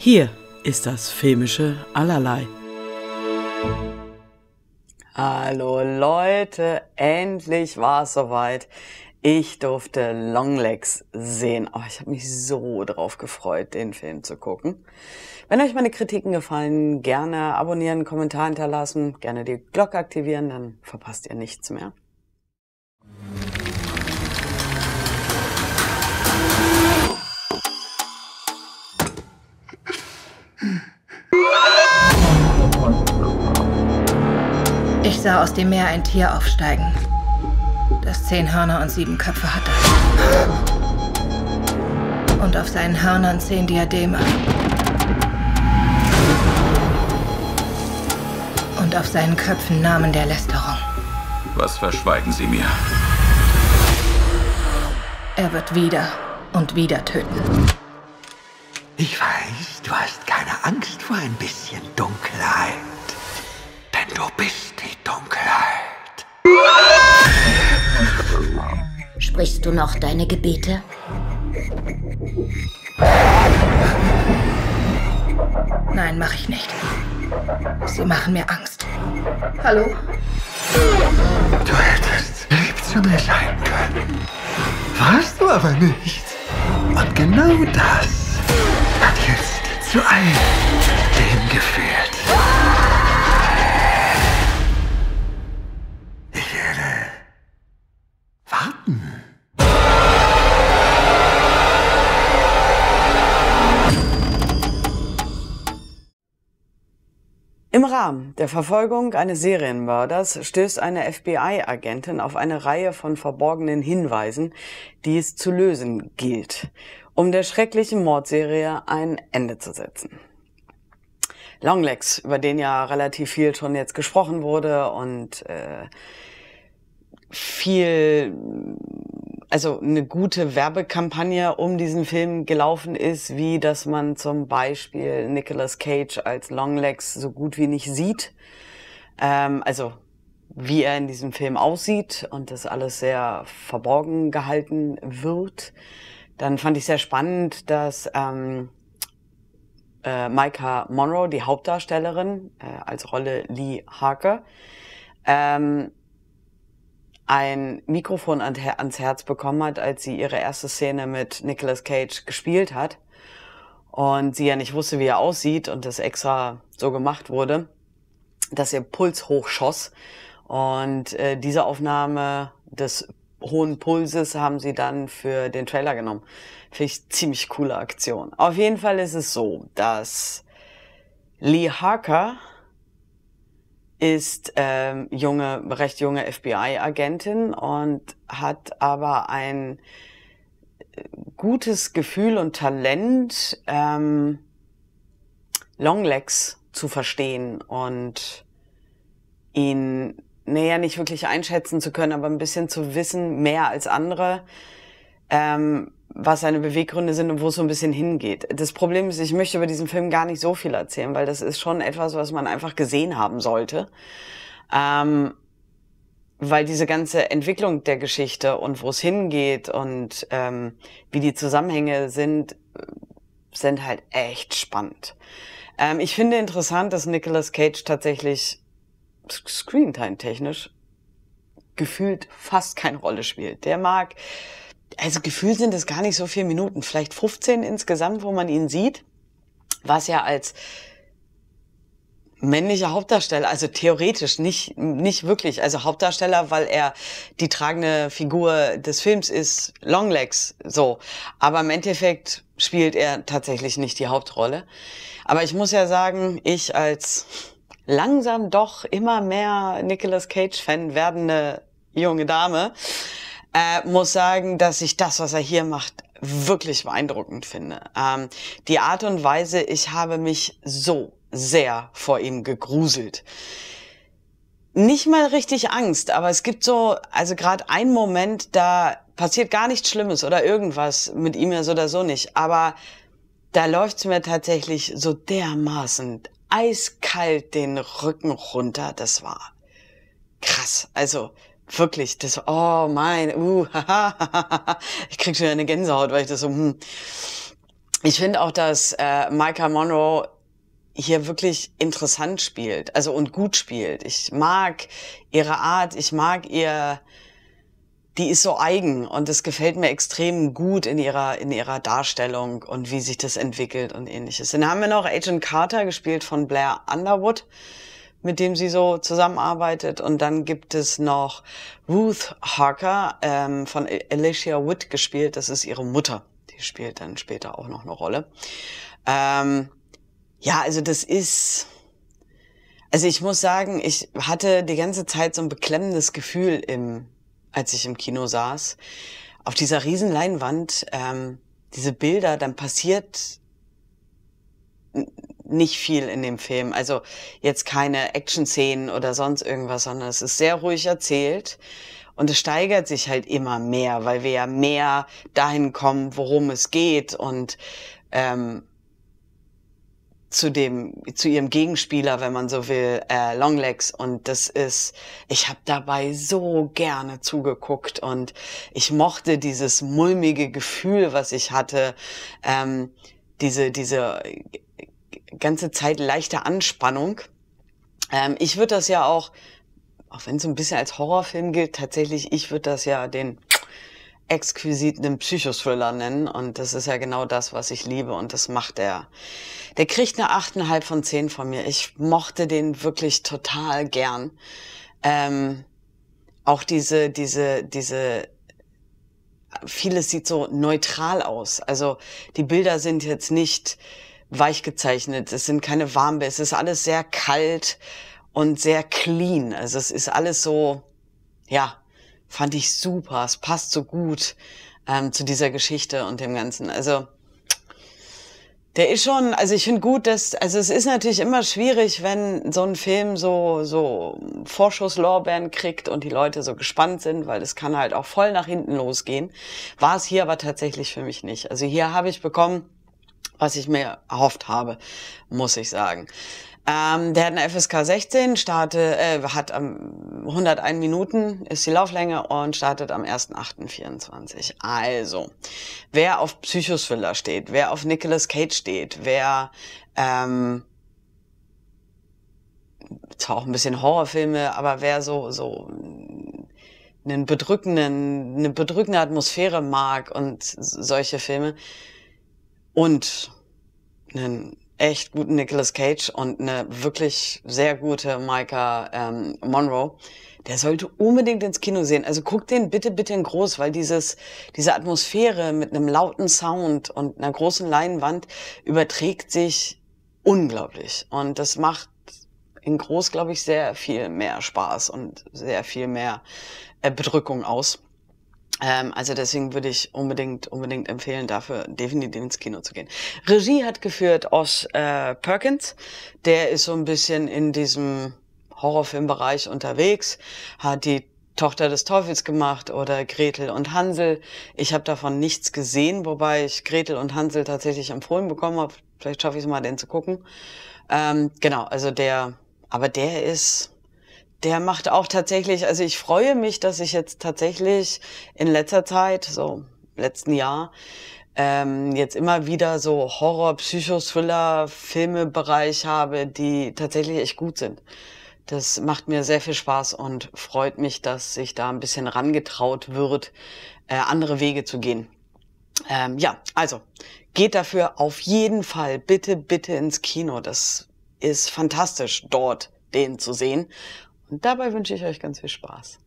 Hier ist das filmische Allerlei. Hallo Leute, endlich war es soweit. Ich durfte Longlegs sehen. Oh, ich habe mich so drauf gefreut, den Film zu gucken. Wenn euch meine Kritiken gefallen, gerne abonnieren, Kommentar hinterlassen, gerne die Glocke aktivieren, dann verpasst ihr nichts mehr. Ich sah aus dem Meer ein Tier aufsteigen, das zehn Hörner und sieben Köpfe hatte. Und auf seinen Hörnern zehn Diademe. Und auf seinen Köpfen Namen der Lästerung. Was verschweigen Sie mir? Er wird wieder und wieder töten. Ich weiß, du hast keine Angst vor ein bisschen Dunkelheit. Denn du bist die Dunkelheit. Sprichst du noch deine Gebete? Nein, mach ich nicht. Sie machen mir Angst. Hallo? Du hättest lieb zu mir sein können. Warst du aber nicht. Und genau das hat jetzt zu all dem geführt. Im Rahmen der Verfolgung eines Serienmörders stößt eine FBI-Agentin auf eine Reihe von verborgenen Hinweisen, die es zu lösen gilt, um der schrecklichen Mordserie ein Ende zu setzen. Longlegs, über den ja relativ viel schon jetzt gesprochen wurde und äh, viel also eine gute Werbekampagne um diesen Film gelaufen ist, wie dass man zum Beispiel Nicolas Cage als Longlegs so gut wie nicht sieht. Ähm, also wie er in diesem Film aussieht und das alles sehr verborgen gehalten wird. Dann fand ich sehr spannend, dass ähm, äh, Micah Monroe, die Hauptdarstellerin, äh, als Rolle Lee Harker, ähm, ein Mikrofon ans Herz bekommen hat, als sie ihre erste Szene mit Nicolas Cage gespielt hat und sie ja nicht wusste, wie er aussieht und das extra so gemacht wurde, dass ihr Puls hochschoss und äh, diese Aufnahme des hohen Pulses haben sie dann für den Trailer genommen. Finde ich ziemlich coole Aktion. Auf jeden Fall ist es so, dass Lee Harker ist ähm, junge, recht junge FBI-Agentin und hat aber ein äh, gutes Gefühl und Talent, ähm, Longlegs zu verstehen und ihn näher nicht wirklich einschätzen zu können, aber ein bisschen zu wissen, mehr als andere. Ähm, was seine Beweggründe sind und wo es so ein bisschen hingeht. Das Problem ist, ich möchte über diesen Film gar nicht so viel erzählen, weil das ist schon etwas, was man einfach gesehen haben sollte. Ähm, weil diese ganze Entwicklung der Geschichte und wo es hingeht und ähm, wie die Zusammenhänge sind, sind halt echt spannend. Ähm, ich finde interessant, dass Nicolas Cage tatsächlich Screentime-technisch gefühlt fast keine Rolle spielt. Der mag also gefühlt sind es gar nicht so viele Minuten, vielleicht 15 insgesamt, wo man ihn sieht, was ja als männlicher Hauptdarsteller, also theoretisch nicht nicht wirklich, also Hauptdarsteller, weil er die tragende Figur des Films ist, Longlegs so, aber im Endeffekt spielt er tatsächlich nicht die Hauptrolle. Aber ich muss ja sagen, ich als langsam doch immer mehr Nicolas Cage Fan werdende junge Dame äh, muss sagen, dass ich das, was er hier macht, wirklich beeindruckend finde. Ähm, die Art und Weise, ich habe mich so sehr vor ihm gegruselt. Nicht mal richtig Angst, aber es gibt so, also gerade ein Moment, da passiert gar nichts Schlimmes oder irgendwas mit ihm ja so oder so nicht, aber da läuft es mir tatsächlich so dermaßen eiskalt den Rücken runter. Das war krass. Also wirklich, das, oh mein, uh, haha, ich krieg schon eine Gänsehaut, weil ich das so, hm. Ich finde auch, dass äh, Micah Monroe hier wirklich interessant spielt, also und gut spielt. Ich mag ihre Art, ich mag ihr, die ist so eigen und das gefällt mir extrem gut in ihrer, in ihrer Darstellung und wie sich das entwickelt und ähnliches. Dann haben wir noch Agent Carter gespielt von Blair Underwood mit dem sie so zusammenarbeitet. Und dann gibt es noch Ruth Harker ähm, von Alicia Wood gespielt. Das ist ihre Mutter. Die spielt dann später auch noch eine Rolle. Ähm, ja, also das ist. Also ich muss sagen, ich hatte die ganze Zeit so ein beklemmendes Gefühl, im, als ich im Kino saß. Auf dieser riesen Leinwand, ähm, diese Bilder, dann passiert nicht viel in dem Film. Also jetzt keine Action-Szenen oder sonst irgendwas, sondern es ist sehr ruhig erzählt. Und es steigert sich halt immer mehr, weil wir ja mehr dahin kommen, worum es geht und ähm, zu dem zu ihrem Gegenspieler, wenn man so will, äh, Longlegs und das ist, ich habe dabei so gerne zugeguckt und ich mochte dieses mulmige Gefühl, was ich hatte, ähm, diese diese ganze Zeit leichte Anspannung. Ähm, ich würde das ja auch, auch wenn es ein bisschen als Horrorfilm gilt, tatsächlich, ich würde das ja den exquisiten Psychothriller nennen. Und das ist ja genau das, was ich liebe. Und das macht er. Der kriegt eine 8,5 von 10 von mir. Ich mochte den wirklich total gern. Ähm, auch diese, diese, diese, vieles sieht so neutral aus. Also die Bilder sind jetzt nicht weich gezeichnet. Es sind keine Warmbe, es ist alles sehr kalt und sehr clean. Also es ist alles so, ja, fand ich super. Es passt so gut ähm, zu dieser Geschichte und dem Ganzen. Also der ist schon, also ich finde gut, dass, also es ist natürlich immer schwierig, wenn so ein Film so, so Vorschusslorbeeren kriegt und die Leute so gespannt sind, weil es kann halt auch voll nach hinten losgehen. War es hier aber tatsächlich für mich nicht. Also hier habe ich bekommen, was ich mir erhofft habe, muss ich sagen. Ähm, der hat eine FSK 16, starte, äh, hat am 101 Minuten ist die Lauflänge und startet am 1.8.24. Also, wer auf Psychothriller steht, wer auf Nicolas Cage steht, wer ähm, zwar auch ein bisschen Horrorfilme, aber wer so so einen bedrückenden, eine bedrückende Atmosphäre mag und solche Filme, und einen echt guten Nicolas Cage und eine wirklich sehr gute Micah ähm, Monroe, der sollte unbedingt ins Kino sehen. Also guck den bitte, bitte in groß, weil dieses, diese Atmosphäre mit einem lauten Sound und einer großen Leinwand überträgt sich unglaublich. Und das macht in groß, glaube ich, sehr viel mehr Spaß und sehr viel mehr äh, Bedrückung aus. Ähm, also deswegen würde ich unbedingt, unbedingt empfehlen, dafür definitiv ins Kino zu gehen. Regie hat geführt Oz äh, Perkins. Der ist so ein bisschen in diesem Horrorfilmbereich unterwegs, hat die Tochter des Teufels gemacht oder Gretel und Hansel. Ich habe davon nichts gesehen, wobei ich Gretel und Hansel tatsächlich empfohlen bekommen habe. Vielleicht schaffe ich es mal, den zu gucken. Ähm, genau, also der, aber der ist, der macht auch tatsächlich, also ich freue mich, dass ich jetzt tatsächlich in letzter Zeit, so letzten Jahr, ähm, jetzt immer wieder so Horror, Psychothriller, Filmebereich habe, die tatsächlich echt gut sind. Das macht mir sehr viel Spaß und freut mich, dass sich da ein bisschen rangetraut wird, äh, andere Wege zu gehen. Ähm, ja, also geht dafür auf jeden Fall bitte, bitte ins Kino. Das ist fantastisch dort den zu sehen. Und dabei wünsche ich euch ganz viel Spaß.